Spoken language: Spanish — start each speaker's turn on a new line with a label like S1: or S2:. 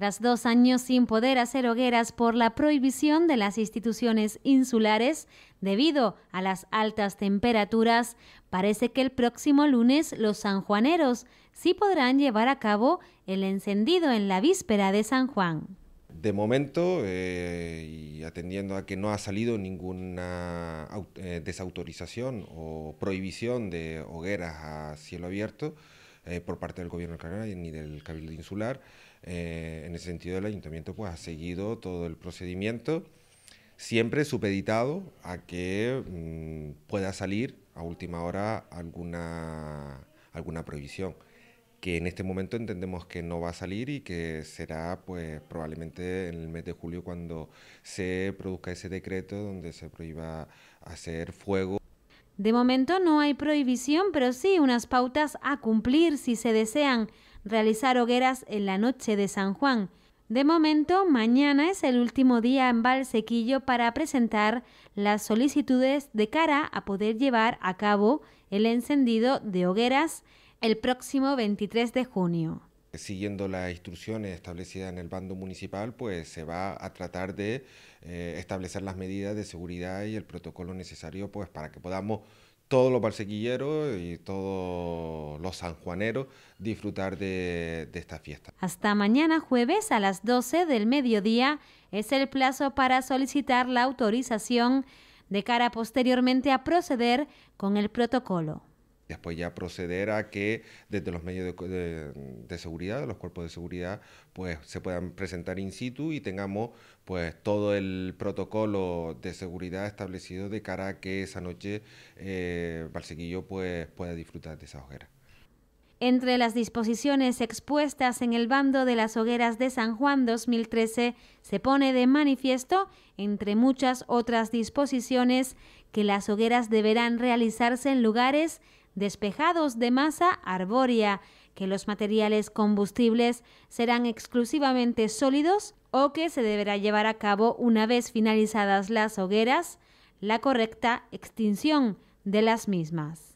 S1: Tras dos años sin poder hacer hogueras por la prohibición de las instituciones insulares debido a las altas temperaturas, parece que el próximo lunes los sanjuaneros sí podrán llevar a cabo el encendido en la víspera de San Juan.
S2: De momento, eh, y atendiendo a que no ha salido ninguna eh, desautorización o prohibición de hogueras a cielo abierto, eh, por parte del gobierno canario ni del Cabildo Insular. Eh, en ese sentido, el ayuntamiento pues, ha seguido todo el procedimiento, siempre supeditado a que mm, pueda salir a última hora alguna, alguna prohibición que en este momento entendemos que no va a salir y que será pues probablemente en el mes de julio cuando se produzca ese decreto donde se prohíba hacer fuego
S1: de momento no hay prohibición, pero sí unas pautas a cumplir si se desean realizar hogueras en la noche de San Juan. De momento, mañana es el último día en Valsequillo para presentar las solicitudes de cara a poder llevar a cabo el encendido de hogueras el próximo 23 de junio
S2: siguiendo las instrucciones establecidas en el bando municipal, pues se va a tratar de eh, establecer las medidas de seguridad y el protocolo necesario pues para que podamos todos los barsequilleros y todos los sanjuaneros disfrutar de, de esta fiesta.
S1: Hasta mañana jueves a las 12 del mediodía es el plazo para solicitar la autorización de cara posteriormente a proceder con el protocolo
S2: después ya proceder a que desde los medios de, seguridad, de los cuerpos de seguridad, pues se puedan presentar in situ y tengamos pues todo el protocolo de seguridad establecido de cara a que esa noche eh, pues, pueda disfrutar de esa hoguera.
S1: Entre las disposiciones expuestas en el bando de las hogueras de San Juan 2013 se pone de manifiesto, entre muchas otras disposiciones, que las hogueras deberán realizarse en lugares despejados de masa arbórea, que los materiales combustibles serán exclusivamente sólidos o que se deberá llevar a cabo una vez finalizadas las hogueras la correcta extinción de las mismas.